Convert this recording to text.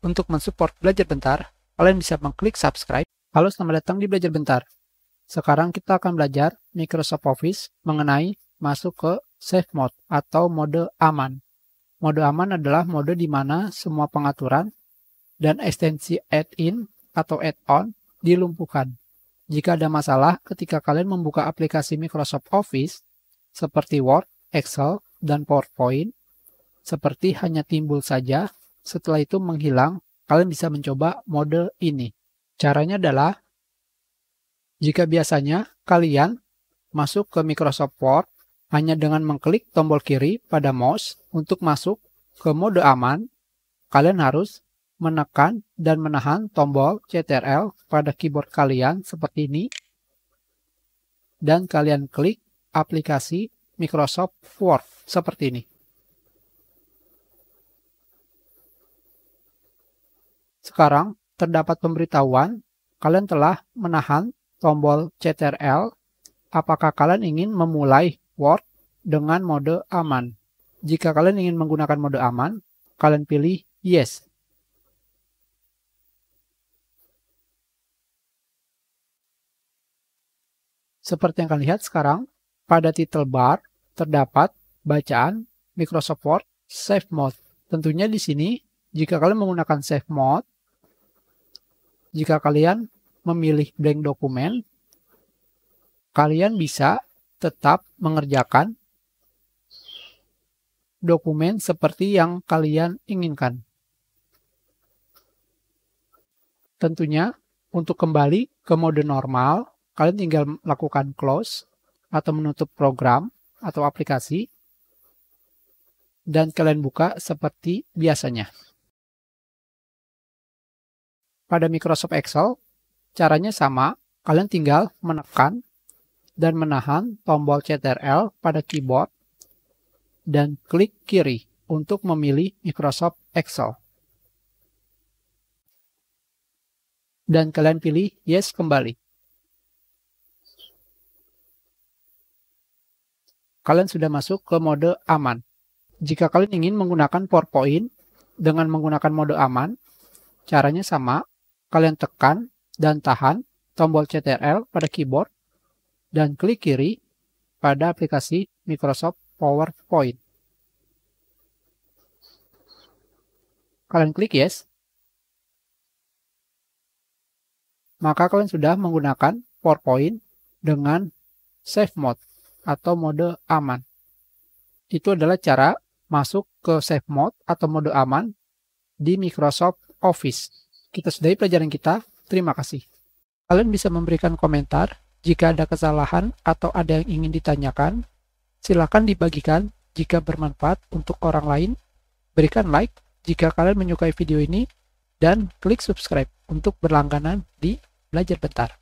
Untuk mensupport Belajar Bentar, kalian bisa mengklik subscribe. Halo, selamat datang di Belajar Bentar. Sekarang kita akan belajar Microsoft Office mengenai masuk ke Safe Mode atau mode aman. Mode aman adalah mode di mana semua pengaturan dan ekstensi add-in atau add-on dilumpuhkan. Jika ada masalah ketika kalian membuka aplikasi Microsoft Office seperti Word, Excel, dan PowerPoint, seperti hanya timbul saja setelah itu menghilang, kalian bisa mencoba mode ini. Caranya adalah, jika biasanya kalian masuk ke Microsoft Word hanya dengan mengklik tombol kiri pada mouse untuk masuk ke mode aman, kalian harus menekan dan menahan tombol CTRL pada keyboard kalian seperti ini dan kalian klik aplikasi Microsoft Word seperti ini. Sekarang terdapat pemberitahuan kalian telah menahan tombol CTRL apakah kalian ingin memulai Word dengan mode aman. Jika kalian ingin menggunakan mode aman, kalian pilih Yes. Seperti yang kalian lihat sekarang, pada title bar terdapat bacaan Microsoft Word Save Mode. Tentunya di sini, jika kalian menggunakan Safe Mode, jika kalian memilih blank dokumen, kalian bisa tetap mengerjakan dokumen seperti yang kalian inginkan. Tentunya, untuk kembali ke mode normal, kalian tinggal melakukan close atau menutup program atau aplikasi, dan kalian buka seperti biasanya pada Microsoft Excel, caranya sama. Kalian tinggal menekan dan menahan tombol CTRL pada keyboard dan klik kiri untuk memilih Microsoft Excel. Dan kalian pilih Yes kembali. Kalian sudah masuk ke mode aman. Jika kalian ingin menggunakan PowerPoint dengan menggunakan mode aman, caranya sama, kalian tekan dan tahan tombol CTRL pada keyboard dan klik kiri pada aplikasi Microsoft PowerPoint. Kalian klik yes. Maka kalian sudah menggunakan PowerPoint dengan safe mode atau mode aman. Itu adalah cara masuk ke safe mode atau mode aman di Microsoft Office. Kita sudahi pelajaran kita. Terima kasih. Kalian bisa memberikan komentar jika ada kesalahan atau ada yang ingin ditanyakan. Silakan dibagikan jika bermanfaat untuk orang lain. Berikan like jika kalian menyukai video ini dan klik subscribe untuk berlangganan di Belajar Bentar.